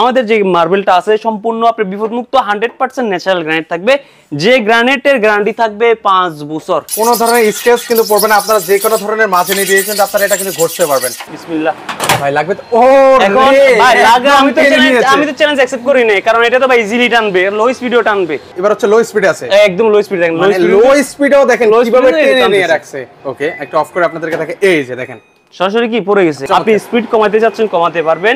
আমাদের যে মার্বেলটা আছে সম্পূর্ণ আপনি বিপদমুক্ত হান্ড্রেড পার্সেন্ট ন্যাচারাল গ্রানাইট থাকবে যে গ্রানাইটের গ্যারান্টি থাকবে পাঁচ বছর কোন ধরনের স্কেচ কিন্তু পড়বে না আপনারা যে কোনো ধরনের মাঝে নিয়ে দিয়েছেন আপনারা এটা কিন্তু ঘটতে পারবেন বিসমিল্লাহ ভাই দেখেন মানে আপনাদেরকে দেখে এই যে দেখেন সরাসরি কি পড়ে গেছে আপনি স্পিড কমাতে চাচ্ছেন কমাতে পারবেন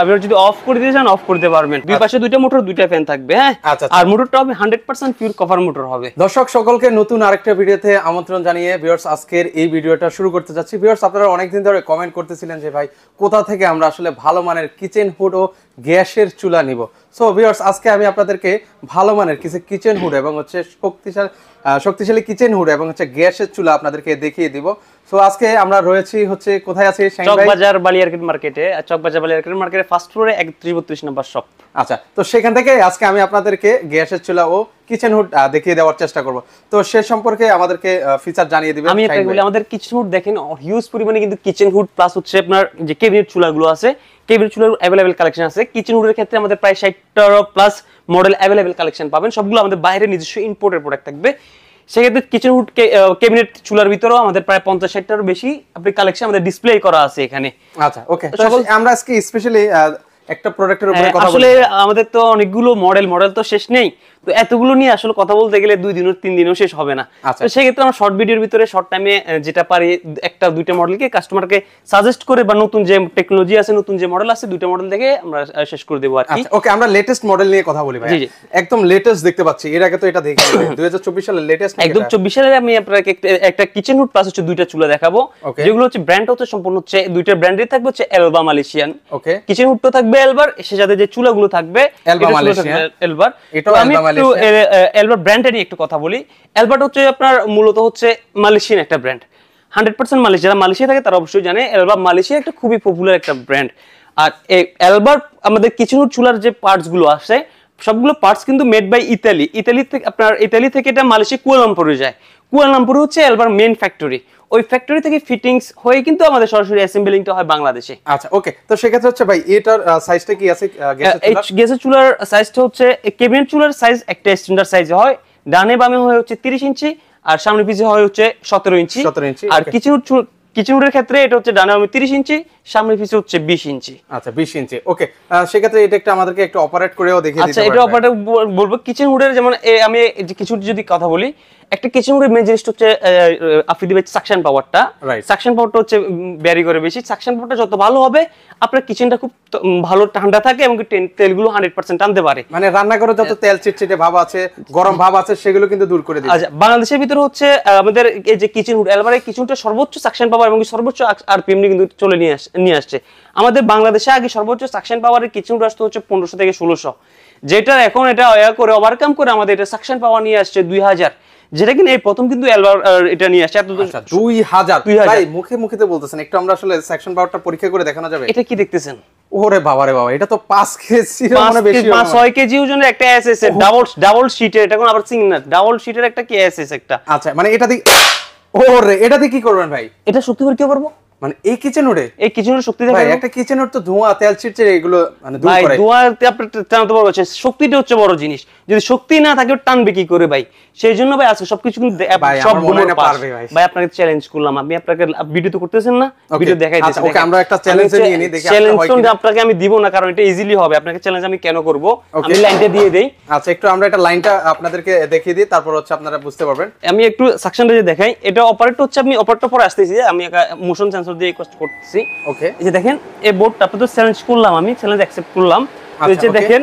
আপনি যদি অফ করে দিতে চান অফ করতে পারবেন দুই আচ্ছা। পাশে দুইটা মোটর দুইটা ফ্যান থাকবে হ্যাঁ আচ্ছা, আচ্ছা। আর মোটরটা হবে 100% পিওর কভার মোটর হবে দর্শক সকলকে নতুন আরেকটা ভিডিওতে আমন্ত্রণ জানিয়ে ভিউয়ার্স আজকের এই ভিডিওটা শুরু করতে যাচ্ছি ভিউয়ার্স আপনারা অনেকদিন ধরে কমেন্ট করতেছিলেন যে ভাই কোথা থেকে আমরা আসলে ভালো মানের কিচেন হুড ও গ্যাসের চুলা নিব সো ভিওর্স আজকে আমি আপনাদেরকে ভালো মানের কিছু কিচেন হুড এবং হচ্ছে শক্তিশালী শক্তিশালী কিচেন হুড এবং হচ্ছে গ্যাসের চুলা আপনাদেরকে দেখিয়ে দিব সো আজকে আমরা রয়েছি হচ্ছে কোথায় আছি চকবাজার বালিয়ারকেট মার্কেটে চকবাজার বালিয়ারকেট মার্কেটে ফার্স্ট ফ্লোরে এক বত্রিশ নম্বর শপ আচ্ছা তো সেখান থেকে আজকে আমি আপনাদেরকে গ্যাসের চুলা ও কিচেন হুড দেখিয়ে দেওয়ার চেষ্টা করব তো সে সম্পর্কে আমাদেরকে ফিচার জানিয়ে দিবেন আমি আপনাকে বলি আমাদের কিচেন হুড দেখেন হিউজ পরিমাণে কিন্তু কিচেন হুড প্লাস হচ্ছে আপনার যে কেবিনেট চুলাগুলো আছে টেবিল চুলার অ্যাভেলেবেল কালেকশন আছে কিচেন উডের ক্ষেত্রে আমাদের প্রায় ষাটটারও প্লাস মডেল অ্যাভেলেবেল কালেকশন পাবেন সবগুলো আমাদের বাইরে নিজস্ব ইম্পোর্টেড প্রোডাক্ট থাকবে সেক্ষেত্রে কিচেন উড ক্যাবিনেট চুলার ভিতরেও আমাদের প্রায় পঞ্চাশ ষাটটারও বেশি আপনি কালেকশন আমাদের ডিসপ্লে করা আছে এখানে আচ্ছা ওকে আমরা আজকে স্পেশালি একটা প্রোডাক্টের উপরে হ্যাঁ, কথা বলি আসলে আমাদের তো অনেকগুলো মডেল মডেল তো শেষ নেই তো এতগুলো নিয়ে আসলে কথা বলতে গেলে দুই দিনও তিন দিনও শেষ হবে না আচ্ছা। তো সেক্ষেত্রে আমরা শর্ট ভিডিওর ভিতরে শর্ট টাইমে যেটা পারি একটা দুইটা মডেলকে কাস্টমারকে সাজেস্ট করে বা নতুন যে টেকনোলজি আছে নতুন যে মডেল আছে দুইটা মডেল দেখে আমরা শেষ করে দেবো আর কি ওকে আচ্ছা, আমরা লেটেস্ট মডেল নিয়ে কথা বলি ভাই একদম লেটেস্ট দেখতে পাচ্ছি এর আগে তো এটা দেখি 2024 সালের লেটেস্ট একদম 24 সালের আমি আপনাকে একটা কিচেন হুড প্লাস হচ্ছে দুইটা চুলা দেখাবো যেগুলো হচ্ছে ব্র্যান্ড হচ্ছে সম্পূর্ণ হচ্ছে দুইটা ব্র্যান্ডের থাকবে হচ্ছে এলবা মালেশিয়ান ওকে কিচেন হুডটা থাকবে এলবার সে সাথে যে চুলাগুলো থাকবে এলবা মালেশিয়ান এলবার এটা আমি একটু ব্র্যান্ডটা নিয়ে একটু কথা বলি হচ্ছে আপনার মূলত হচ্ছে মালয়েশিয়ান একটা ব্র্যান্ড হান্ড্রেড পার্সেন্ট মালয়েশিয়া যারা মালয়েশিয়া থাকে তারা অবশ্যই জানে এলবার্ট মালয়েশিয়া একটা খুবই পপুলার একটা ব্র্যান্ড আর এলবার্ট আমাদের কিছু চুলার যে পার্টসগুলো আসে সবগুলো পার্টস কিন্তু মেড বাই ইতালি ইতালি থেকে আপনার ইতালি থেকে এটা মালয়েশিয়া কুয়ালামপুরে যায় কুয়ালামপুরে হচ্ছে এলবার মেন ফ্যাক্টরি ওই ফ্যাক্টরি থেকে ফিটিংস হয়ে কিন্তু আমাদের সরাসরি অ্যাসেম্বলিংটা হয় বাংলাদেশে আচ্ছা ওকে তো সেক্ষেত্রে হচ্ছে ভাই এটার সাইজটা কি আছে গ্যাসের চুলার সাইজটা হচ্ছে কেবিনেট চুলার সাইজ একটা স্ট্যান্ডার্ড সাইজ হয় ডানে বামে হয়ে হচ্ছে 30 ইঞ্চি আর সামনে পিছে হয় হচ্ছে 17 ইঞ্চি 17 ইঞ্চি আর কিছু কিচেনের ক্ষেত্রে এটা হচ্ছে ডানে বামে 30 ইঞ্চি সামনের পিছে হচ্ছে বিশ ইঞ্চি আচ্ছা বিশ ইঞ্চি ওকে সেক্ষেত্রে এটা একটা আমাদেরকে একটু অপারেট করেও দেখিয়ে আচ্ছা এটা অপারেট বলবো কিচেন হুডের যেমন আমি কিছু যদি কথা বলি একটা কিচেন হুডের মেন জিনিসটা হচ্ছে আফিদি ভাই সাকশন পাওয়ারটা সাকশন পাওয়ারটা হচ্ছে ব্যারি করে বেশি সাকশন পাওয়ারটা যত ভালো হবে আপনার কিচেনটা খুব ভালো ঠান্ডা থাকে এবং তেলগুলো হান্ড্রেড পার্সেন্ট টানতে পারে মানে রান্না করে যত তেল চিটচিটে ভাব আছে গরম ভাব আছে সেগুলো কিন্তু দূর করে দিবে আচ্ছা বাংলাদেশের ভিতরে হচ্ছে আমাদের এই যে কিচেন হুড এলবারে কিচেনটা সর্বোচ্চ সাকশন পাওয়ার এবং সর্বোচ্চ আরপিএম নিয়ে কিন্তু চলে নিয়ে আসে নিয়ে আসছে আমাদের বাংলাদেশে আগে সর্বোচ্চ সাকশন পাওয়ারের কিচেন ব্রাশ হচ্ছে পনেরোশো থেকে ষোলোশো যেটা এখন এটা করে ওভারকাম করে আমাদের এটা সাকশন পাওয়ার নিয়ে আসছে দুই হাজার যেটা কিনা এই প্রথম কিন্তু এটা নিয়ে আসছে এত আচ্ছা, দুই হাজার দুই হাজার মুখে বলতেছেন একটু আমরা আসলে সেকশন পাওয়ারটা পরীক্ষা করে দেখানো যাবে এটা কি দেখতেছেন ওরে বাবা রে বাবা এটা তো পাঁচ কেজি পাঁচ ছয় কেজি ওজনের একটা এসএস ডাবল ডাবল শীটের এটা আবার সিঙ্গেল ডাবল শীটের একটা কি এসএস একটা আচ্ছা মানে এটা দি ওরে এটা দিয়ে কি করবেন ভাই এটা সত্যি করে কি করবো মানে এই কিচেন এই কিচেন শক্তি একটা কিচেন তো ধোঁয়া তেল ছিটছে এগুলো মানে দূর করে আপনি টানতে হচ্ছে শক্তিটা হচ্ছে বড় জিনিস যদি শক্তি না থাকে টানবে কি করে ভাই সেই জন্য ভাই আজকে সবকিছু কিন্তু সব পারবে ভাই ভাই আপনাকে চ্যালেঞ্জ করলাম আমি আপনাকে ভিডিও তো করতেছেন না ভিডিও দেখাই দিচ্ছি ওকে আমরা একটা চ্যালেঞ্জ নিয়ে নিই দেখি চ্যালেঞ্জ তো আপনাকে আমি দিব না কারণ এটা ইজিলি হবে আপনাকে চ্যালেঞ্জ আমি কেন করব আমি লাইনটা দিয়ে দেই আচ্ছা একটু আমরা একটা লাইনটা আপনাদেরকে দেখিয়ে দিই তারপর হচ্ছে আপনারা বুঝতে পারবেন আমি একটু সাকশনটা যে দেখাই এটা অপারেটর হচ্ছে আমি অপারেটটা পরে আসতেছি আমি মোশন সেন্সর বছর দিয়ে এই করতেছি ওকে এই যে দেখেন এই বোর্ডটা চ্যালেঞ্জ করলাম আমি চ্যালেঞ্জ অ্যাকসেপ্ট করলাম এই আচ্ছা, যে দেখেন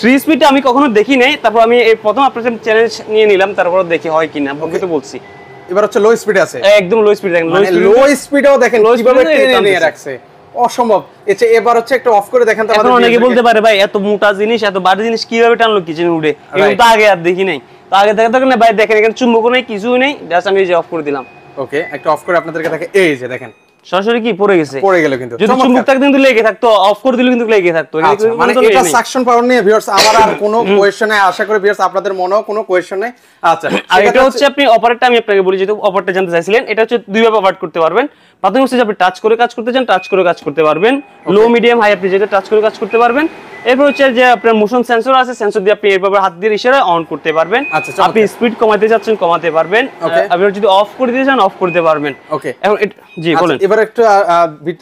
থ্রি স্পিডটা আমি কখনো দেখি নাই তারপর আমি এই প্রথম আপনার চ্যালেঞ্জ নিয়ে নিলাম তারপর দেখি হয় কিনা আপনাকে তো বলছি এবার হচ্ছে লো স্পিডে আছে একদম লো স্পিড মানে দেখেন লো স্পিডেও দেখেন কিভাবে টেনে নিয়ে রাখছে অসম্ভব এতে এবার হচ্ছে একটু অফ করে দেখেন তাহলে অনেকে বলতে পারে ভাই এত মোটা জিনিস এত ভারী জিনিস কিভাবে টানলো কিচেন উড়ে এরকম তো আগে আর দেখি নাই তো আগে দেখা দেখেন ভাই দেখেন এখানে চুম্বক নেই কিছুই নেই জাস্ট আমি যে অফ করে দিলাম ওকে একটা অফ করে আপনাদেরকে দেখে এই যে দেখেন সরাসরি কি পড়ে গেছে পড়ে গেল কিন্তু যদি চুম্বক কিন্তু লেগে থাকতো অফ করে দিলে কিন্তু লেগে থাকতো আচ্ছা, মানে এটা সাকশন পাওয়ার নিয়ে ভিউয়ার্স আমার আর কোনো কোশ্চেনে আশা করি ভিউয়ার্স আপনাদের মনেও কোনো কোশ্চেনে আচ্ছা আর এটা হচ্ছে আপনি অপারেটটা আমি আপনাকে বলি যেহেতু অপারেটটা জানতে চাইছিলেন এটা হচ্ছে দুই ভাবে অপারেট করতে পারবেন প্রাথমিক হচ্ছে আপনি টাচ করে কাজ করতে চান টাচ করে কাজ করতে পারবেন লো মিডিয়াম হাই আপনি যেটা টাচ করে কাজ করতে পারবেন এরপর হচ্ছে যে আপনার মোশন সেন্সর আছে সেন্সর দিয়ে আপনি এরপর হাত দিয়ে ইশারা অন করতে পারবেন আচ্ছা, আপনি স্পিড কমাতে চাচ্ছেন কমাতে পারবেন আপনি যদি অফ করে দিতে চান অফ করতে পারবেন ওকে এখন জি আচ্ছা, বলেন এবার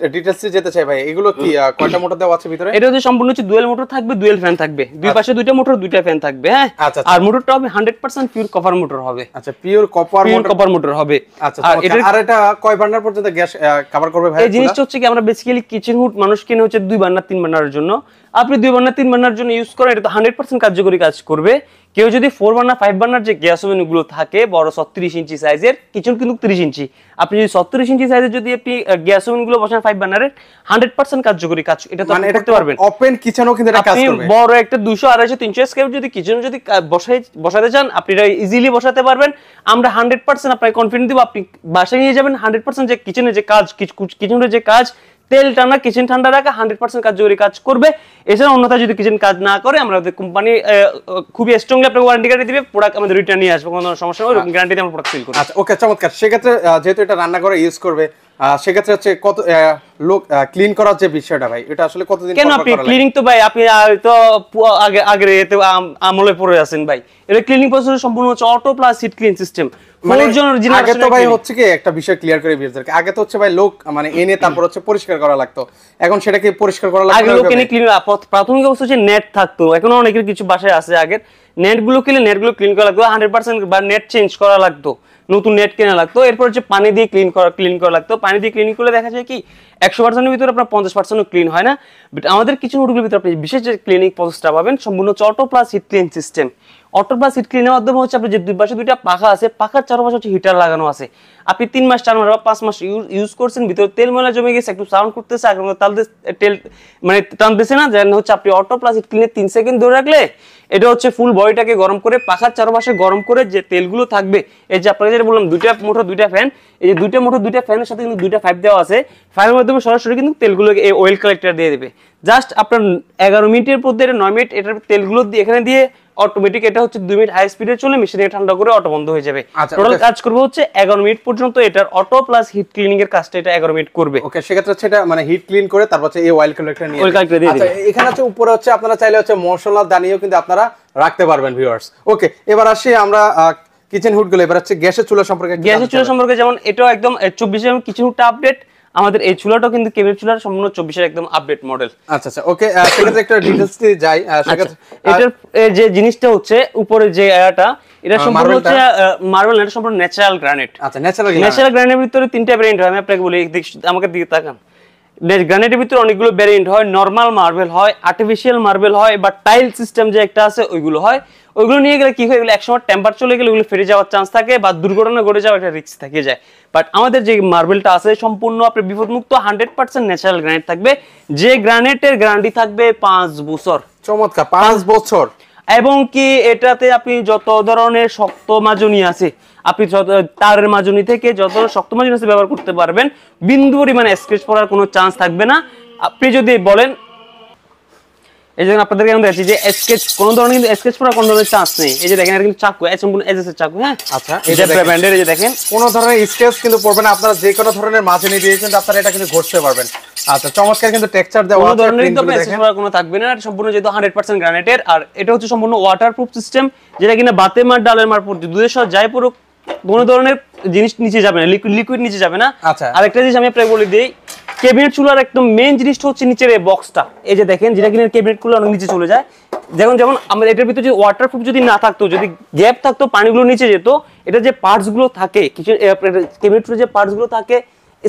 একটু যেতে চাই ভাই এগুলো কি কয়টা মোটর দেওয়া আছে ভিতরে এটা হচ্ছে সম্পূর্ণ হচ্ছে মোটর থাকবে ফ্যান থাকবে দুই আচ্ছা। পাশে দুইটা মোটর দুইটা ফ্যান থাকবে হ্যাঁ আচ্ছা, আচ্ছা। আর মোটরটা হবে 100% পিওর কপার মোটর হবে আচ্ছা pure copper motor copper motor হবে আচ্ছা আর এটা কয় বার্নার পর্যন্ত গ্যাস কভার করবে ভাই এই জিনিসটা হচ্ছে কি আমরা বেসিক্যালি কিচেন হুড মানুষ কিনে হচ্ছে দুই বার্নার তিন বার্নারের জন্য আপনি দুই বার্নার তিন বান্নার জন্য ইউজ করেন এটা তো 100% কার্যকরী কাজ করবে কেউ যদি ফোর বার্নার ফাইভ বার্নার যে গ্যাস ওভেনগুলো থাকে বড় সত্তিরিশ ইঞ্চি সাইজের কিচেন কিন্তু তিরিশ ইঞ্চি আপনি যদি সত্তিরিশ ইঞ্চি সাইজের যদি আপনি গ্যাস ওভেনগুলো বসান ফাইভ বার্নারের হান্ড্রেড পার্সেন্ট কার্যকরী কাজ এটা তো মানে আপনি করতে পারবেন ওপেন কিচেনও কিন্তু আপনি বড় একটা দুশো আড়াইশো তিনশো স্কোয়ার যদি কিচেন যদি বসাই বসাতে চান আপনি এটা ইজিলি বসাতে পারবেন আমরা হান্ড্রেড পার্সেন্ট আপনাকে কনফিডেন্ট দিব আপনি বাসায় নিয়ে যাবেন হান্ড্রেড পার্সেন্ট যে কিচেনের যে কাজ কিচেনের যে কাজ তেল টানা কিচেন ঠান্ডা রাখা হান্ড্রেড পার্সেন্ট জরুরি কাজ করবে এছাড়া অন্যথায় যদি কিচেন কাজ না করে আমরা কোম্পানি খুবই স্ট্রংলি আপনাকে ওয়ারেন্টি গ্যারান্টি দিবে প্রোডাক্ট আমাদের রিটার্ন নিয়ে আসবে কোনো সমস্যা হবে আচ্ছা। দিয়ে আমরা প্রোডাক্ট সেল করবো আচ্ছা ওকে চমৎকার সেক্ষেত্রে যেহেতু এটা রান্না করে ইউজ করবে সেক্ষেত্রে হচ্ছে কত লোক ক্লিন করার যে বিষয়টা ভাই এটা আসলে কতদিন কেন আপনি ক্লিনিং তো ভাই আপনি তো আগে আগে এতে আমলে পড়ে আছেন ভাই এটা ক্লিনিং প্রসেস সম্পূর্ণ হচ্ছে auto plus seat clean system মানে একটা বিষয় ক্লিয়ার করে আগে তো হচ্ছে ভাই লোক মানে এনে তারপর হচ্ছে পরিষ্কার করা লাগতো এখন সেটাকে পরিষ্কার করা প্রাথমিক অবস্থা হচ্ছে নেট থাকতো অনেকের কিছু বাসায় আছে নেটগুলো কিনে নেটগুলো ক্লিন করা লাগতো হান্ড্রেড পার্সেন্ট বা নেট চেঞ্জ করা লাগতো নতুন নেট কেনা লাগতো এরপর হচ্ছে পানি দিয়ে ক্লিন করা ক্লিন করা লাগতো পানি দিয়ে ক্লিন করলে দেখা যায় কি একশো পার্সেন্টের ভিতরে আপনার পঞ্চাশ পার্সেন্টও ক্লিন হয় না বাট আমাদের কিছু নোটগুলোর ভিতরে আপনি বিশেষ যে ক্লিনিং প্রসেসটা পাবেন সম্পূর্ণ হচ্ছে auto plus heat clean system auto plus heat ক্লিনের মাধ্যমে হচ্ছে আপনি যে দুই পাশে দুইটা পাখা আছে পাখার চারপাশে হচ্ছে হিটার লাগানো আছে আপনি তিন মাস চার মাস বা পাঁচ মাস ইউজ করছেন ভিতরে তেল ময়লা জমে গেছে একটু সাউন্ড করতেছে তাল তেল মানে টানতেছে না যেন হচ্ছে আপনি অটো প্লাস হিট ক্লিনে তিন সেকেন্ড ধরে রাখলে এটা হচ্ছে ফুল বডিটাকে গরম করে পাখার চারপাশে গরম করে যে তেলগুলো থাকবে এই যে আপনাকে যেটা বললাম দুইটা মোটর দুইটা ফ্যান এই যে দুইটা মোটর দুইটা ফ্যানের সাথে কিন্তু দুইটা পাইপ দেওয়া আছে ফাইভের মাধ্যমে সরাসরি কিন্তু তেলগুলোকে এই ওয়েল কালেক্টর দিয়ে দেবে জাস্ট আপনার এগারো মিনিটের মধ্যে এটা নয় মিনিট এটার তেলগুলো দিয়ে এখানে দিয়ে অটোমেটিক এটা হচ্ছে দুই মিনিট হাই স্পিডে চলে মেশিনে ঠান্ডা করে অটো বন্ধ হয়ে যাবে টোটাল আচ্ছা, কাজ করবে হচ্ছে এগারো মিনিট পর্যন্ত এটার অটো প্লাস হিট ক্লিনিং এর কাজটা এটা এগারো মিনিট করবে ওকে সেক্ষেত্রে হচ্ছে এটা মানে হিট ক্লিন করে তারপর হচ্ছে এই অয়েল কালেক্টর নিয়ে অয়েল কালেক্টর দিয়ে আচ্ছা, এখানে হচ্ছে উপরে হচ্ছে আপনারা চাইলে হচ্ছে মশলা দানিও কিন্তু আপনারা রাখতে পারবেন ভিউয়ার্স ওকে এবার আসি আমরা কিচেন হুড গুলো এবার হচ্ছে গ্যাসের চুলা সম্পর্কে গ্যাসের চুলা সম্পর্কে যেমন এটাও একদম চব্বিশ এম কিচেন হুডটা আপডেট আমাদের এই চুলাটাও কিন্তু কেবিনেট চুলার সম্পূর্ণ চব্বিশের একদম আপডেট মডেল আচ্ছা আচ্ছা ওকে সেক্ষেত্রে একটা ডিটেলস দিয়ে যাই আচ্ছা, এটার যে জিনিসটা হচ্ছে উপরে যে এয়াটা এটা সম্পূর্ণ হচ্ছে মার্বেল এটা সম্পূর্ণ ন্যাচারাল গ্রানাইট আচ্ছা ন্যাচারাল ন্যাচারাল গ্রানাইটের ভিতরে তিনটা ব্র্যান্ড হয় আমি আপনাকে বলি আমাকে দিয়ে তাকান গ্রানাইটের ভিতরে অনেকগুলো ভ্যারিয়েন্ট হয় নর্মাল মার্বেল হয় আর্টিফিশিয়াল মার্বেল হয় বা টাইল সিস্টেম যে একটা আছে ওইগুলো হয় ওইগুলো নিয়ে গেলে কি হয় এগুলো একসময় টেম্পার চলে গেলে ওইগুলো ফেটে যাওয়ার চান্স থাকে বা দুর্ঘটনা ঘটে যাওয়ার একটা রিস্ক থেকে যায় বাট আমাদের যে মার্বেলটা আছে সম্পূর্ণ আপনি বিপদমুক্ত হান্ড্রেড পার্সেন্ট ন্যাচারাল গ্রানাইট থাকবে যে গ্রানাইটের গ্রান্টি থাকবে পাঁচ বছর চমৎকার পাঁচ বছর এবং কি এটাতে আপনি যত ধরনের শক্ত মাজনী আছে আপনি তারের মাজনি থেকে যত শক্ত মাজনি আছে ব্যবহার করতে পারবেন বিন্দু পরিমাণে স্ক্রেচ পড়ার কোনো চান্স থাকবে না আপনি যদি বলেন এই যে আপনাদেরকে আমি দেখাচ্ছি যে স্কেচ কোন ধরনের কিন্তু স্কেচ পড়া কোন ধরনের চান্স নেই এই যে দেখেন এটা কিন্তু চাকু এস সম্পূর্ণ এজেসের চাকু হ্যাঁ আচ্ছা এই যে ব্র্যান্ডের এই যে দেখেন কোন ধরনের স্কেচ কিন্তু পড়বে না আপনারা যে কোনো ধরনের মাঝে নিয়ে দিয়েছেন আপনারা এটা কিন্তু ঘষতে পারবেন আচ্ছা চমৎকার কিন্তু টেক্সচার দেওয়া কোনো ধরনের কিন্তু স্কেচ পড়া কোনো থাকবে না এটা সম্পূর্ণ যেহেতু 100% গ্রানাইটের আর এটা হচ্ছে সম্পূর্ণ ওয়াটারপ্রুফ সিস্টেম যেটা কিনা বাতে মার ডালের মার পর্যন্ত দুধের সাথে যাই পুরো কোনো ধরনের জিনিস নিচে যাবে না লিকুইড নিচে যাবে না আচ্ছা আরেকটা জিনিস আমি আপনাকে বলে দিই ক্যাবিনেট চুলার একদম মেন জিনিসটা হচ্ছে নিচের এই বক্সটা এই যে দেখেন যেটা কিনা ক্যাবিনেট কুলার অনেক নিচে চলে যায় দেখুন যেমন আমাদের এটার ভিতরে যদি ওয়াটারপ্রুফ যদি না থাকতো যদি গ্যাপ থাকতো পানিগুলো নিচে যেত এটা যে পার্টসগুলো থাকে কিছু ক্যাবিনেট যে পার্টসগুলো থাকে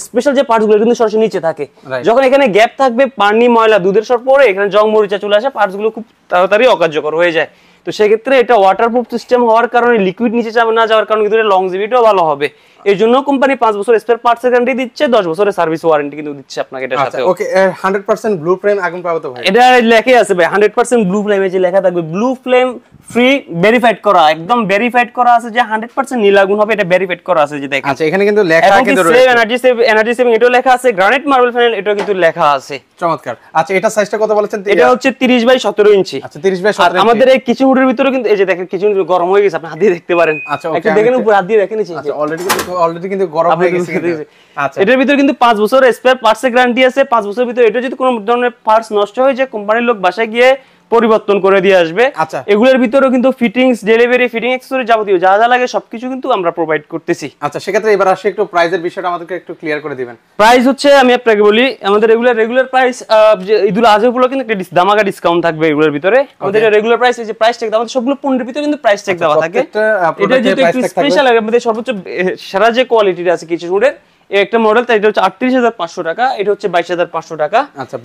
স্পেশাল যে পার্টসগুলো কিন্তু সরাসরি নিচে থাকে যখন এখানে গ্যাপ থাকবে পানি ময়লা দুধের সর পরে এখানে জং মরিচা চলে আসে পার্টসগুলো খুব তাড়াতাড়ি অকার্যকর হয়ে যায় তো সেক্ষেত্রে এটা ওয়াটারপ্রুফ সিস্টেম হওয়ার কারণে লিকুইড নিচে যাবে না যাওয়ার কারণে কিন্তু লংজিভিটিও ভালো হবে এই জন্য কোম্পানি পাঁচ বছর স্পেয়ার পার্টস গ্যারান্টি দিচ্ছে দশ বছরের সার্ভিস ওয়ারেন্টি কিন্তু দিচ্ছে আপনাকে এটার সাথে okay hundred percent blue flame আগুন পাবো তো ভাই এটা লেখে আছে ভাই হান্ড্রেড পার্সেন্ট ব্লু ফ্লেম এই যে লেখা থাকবে ব্লু ফ্লেম ফ্রি ভেরিফাইড করা একদম ভেরিফাইড করা আছে যে হান্ড্রেড পার্সেন্ট নীল আগুন হবে এটা ভেরিফাইড করা আছে যে দেখেন আচ্ছা এখানে কিন্তু লেখা কিন্তু এনার্জি সেভ এনার্জি সেভিং এটাও লেখা আছে গ্রানাইট মার্বেল ফ্যানেল এটাও কিন্তু লেখা আছে চমৎকার আচ্ছা এটা সাইজটা কত বলেছেন এটা হচ্ছে 30 বাই 17 ইঞ্চি আচ্ছা 30 বাই 17 আমাদের এই হুডের ভিতরে কিন্তু এই যে দেখেন গরম হয়ে গেছে আপনি হাত দিয়ে দেখতে পারেন আচ্ছা একটু দেখেন উপর হাত দিয়ে দেখেন আচ্ছা অলরেডি অলরেডি কিন্তু গরম হয়ে গেছে আচ্ছা এটার ভিতরে কিন্তু 5 বছর স্পেয়ার পার্টস গ্যারান্টি আছে 5 বছর ভিতরে এটা যদি কোনো ধরনের পার্টস নষ্ট হয়ে যায় কোম্পানির লোক বাসায় গিয়ে পরিবর্তন করে দিয়ে আসবে আচ্ছা এগুলোর ভিতরে কিন্তু ফিটিংস ডেলিভারি ফিটিং এক্সেসরি যাবতীয় যা যা লাগে সবকিছু কিন্তু আমরা প্রোভাইড করতেছি আচ্ছা সেক্ষেত্রে এবার আসি একটু প্রাইজের বিষয়টা আমাদেরকে একটু ক্লিয়ার করে দিবেন প্রাইস হচ্ছে আমি আপনাকে বলি আমাদের রেগুলার রেগুলার প্রাইস যে ঈদুল আজহা উপলক্ষে কিন্তু একটা দামাগা ডিসকাউন্ট থাকবে এগুলোর ভিতরে আমাদের রেগুলার প্রাইস যে প্রাইস ট্যাগ আমাদের সবগুলো পণ্যের ভিতরে কিন্তু প্রাইস আচ্ছা, ট্যাগ দেওয়া থাকে এটা যেহেতু একটু স্পেশাল আমাদের সর্বোচ্চ সেরা যে কোয়ালিটিটা আছে কিছু শুটের একটা মডেল তাই এটা হচ্ছে আটত্রিশ হাজার পাঁচশো টাকা এটা হচ্ছে বাইশ হাজার পাঁচশো টাকা আচ্ছা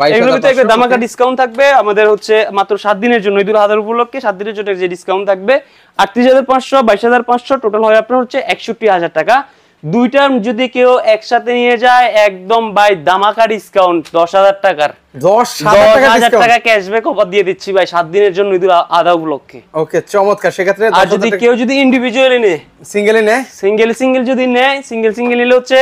একটা দামাকা ডিসকাউন্ট থাকবে আমাদের হচ্ছে মাত্র সাত দিনের জন্য ঈদুল আধার উপলক্ষে সাত দিনের জন্য যে ডিসকাউন্ট থাকবে আটত্রিশ হাজার পাঁচশো বাইশ হাজার পাঁচশো টোটাল হয় আপনার হচ্ছে একষট্টি হাজার টাকা দুইটার যদি কেউ একসাথে নিয়ে যায় একদম বাই দামাকা ডিসকাউন্ট দশ হাজার টাকার দশ হাজার টাকা ক্যাশব্যাক অফার দিয়ে দিচ্ছি ভাই দিনের জন্য উপলক্ষে ওকে চমৎকার সেক্ষেত্রে আর যদি কেউ যদি ইন্ডিভিজুয়ালি নেয় সিঙ্গেলি নেয় সিঙ্গেল সিঙ্গেল যদি নেয় সিঙ্গেল সিঙ্গেল নিলে হচ্ছে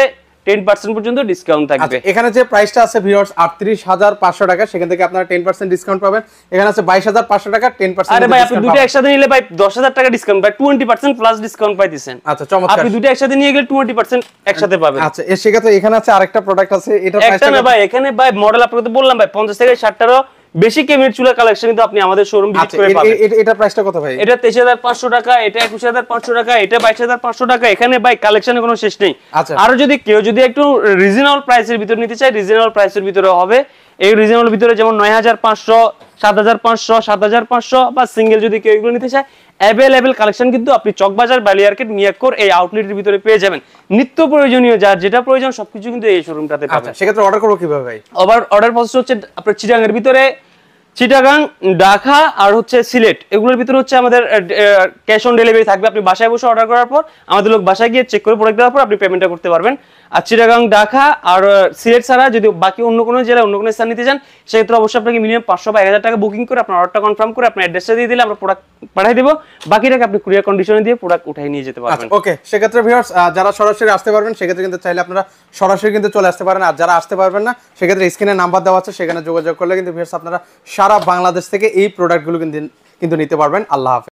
10% পর্যন্ত ডিসকাউন্ট থাকবে আচ্ছা, এখানে যে প্রাইসটা আছে ভিউয়ার্স 38500 টাকা সেখান থেকে আপনারা 10% ডিসকাউন্ট পাবেন এখানে আছে 22500 টাকা 10% আরে ভাই আপনি দুটো একসাথে নিলে ভাই 10000 টাকা ডিসকাউন্ট ভাই 20% প্লাস ডিসকাউন্ট পাইতেছেন আচ্ছা চমৎকার আপনি দুটো একসাথে নিয়ে গেলে 20% একসাথে পাবেন আচ্ছা এর সেক্ষেত্রে এখানে আছে আরেকটা প্রোডাক্ট আছে এটা প্রাইসটা না ভাই এখানে ভাই মডেল আপনাকে তো বললাম ভাই 50 থেকে 60 টাকা বেশি কেমির চুলা কালেকশন কিন্তু আপনি আমাদের শোরুম ভিজিট আচ্ছা, করে পাবেন এটা প্রাইসটা কত ভাই এটা 23500 টাকা এটা 21500 টাকা এটা 22500 টাকা এখানে ভাই কালেকশনে কোনো শেষ নেই আচ্ছা। আর যদি কেউ যদি একটু রিজনেবল প্রাইসের ভিতর নিতে চায় রিজনেবল প্রাইসের ভিতরে হবে এই রিজনেবল ভিতরে যেমন 9500 7500 7500 বা সিঙ্গেল যদি কেউ এগুলো নিতে চায় অ্যাভেলেবেল কালেকশন কিন্তু আপনি চকবাজার বালিয়ার্কেট মিয়াকোর এই আউটলেটের ভিতরে পেয়ে যাবেন নিত্য প্রয়োজনীয় যার যেটা প্রয়োজন সবকিছু কিন্তু এই শোরুমটাতে আচ্ছা, পাবেন সেক্ষেত্রে অর্ডার করবো কিভাবে ভাই আবার অর্ডার প্রসেস হচ্ছে আপনার চিটাঙ্গের ভিতরে চিটাগাং ঢাকা আর হচ্ছে সিলেট এগুলোর ভিতরে হচ্ছে আমাদের ক্যাশ অন ডেলিভারি থাকবে আপনি বাসায় বসে অর্ডার করার পর আমাদের লোক বাসায় গিয়ে চেক করে প্রোডাক্ট দেওয়ার পর আপনি পেমেন্টটা করতে পারবেন আর চিটাগাং ঢাকা আর সিলেট ছাড়া যদি বাকি অন্য কোনো জেলায় অন্য কোনো স্থান নিতে চান সেক্ষেত্রে অবশ্যই আপনাকে মিনিমাম পাঁচশো বা এক হাজার টাকা বুকিং করে আপনার অর্ডারটা কনফার্ম করে আপনার অ্যাড্রেসটা দিয়ে দিলে আমরা প্রোডাক্ট পাঠিয়ে দেবো বাকি টাকা আপনি কুরিয়ার কন্ডিশনে দিয়ে প্রোডাক্ট উঠাই নিয়ে যেতে পারবেন ওকে আচ্ছা, সেক্ষেত্রে ভিউয়ার্স যারা সরাসরি আসতে পারবেন সেক্ষেত্রে কিন্তু চাইলে আপনারা সরাসরি কিন্তু চলে আসতে পারেন আর যারা আসতে পারবেন না সেক্ষেত্রে স্ক্রিনে নাম্বার দেওয়া আছে সেখানে যোগাযোগ করলে কিন্তু ভিউয়ার্স আপনারা সারা বাংলাদেশ থেকে এই প্রোডাক্টগুলো কিন্তু কিন্তু নিতে পারবেন আল্লাহ হাফেজ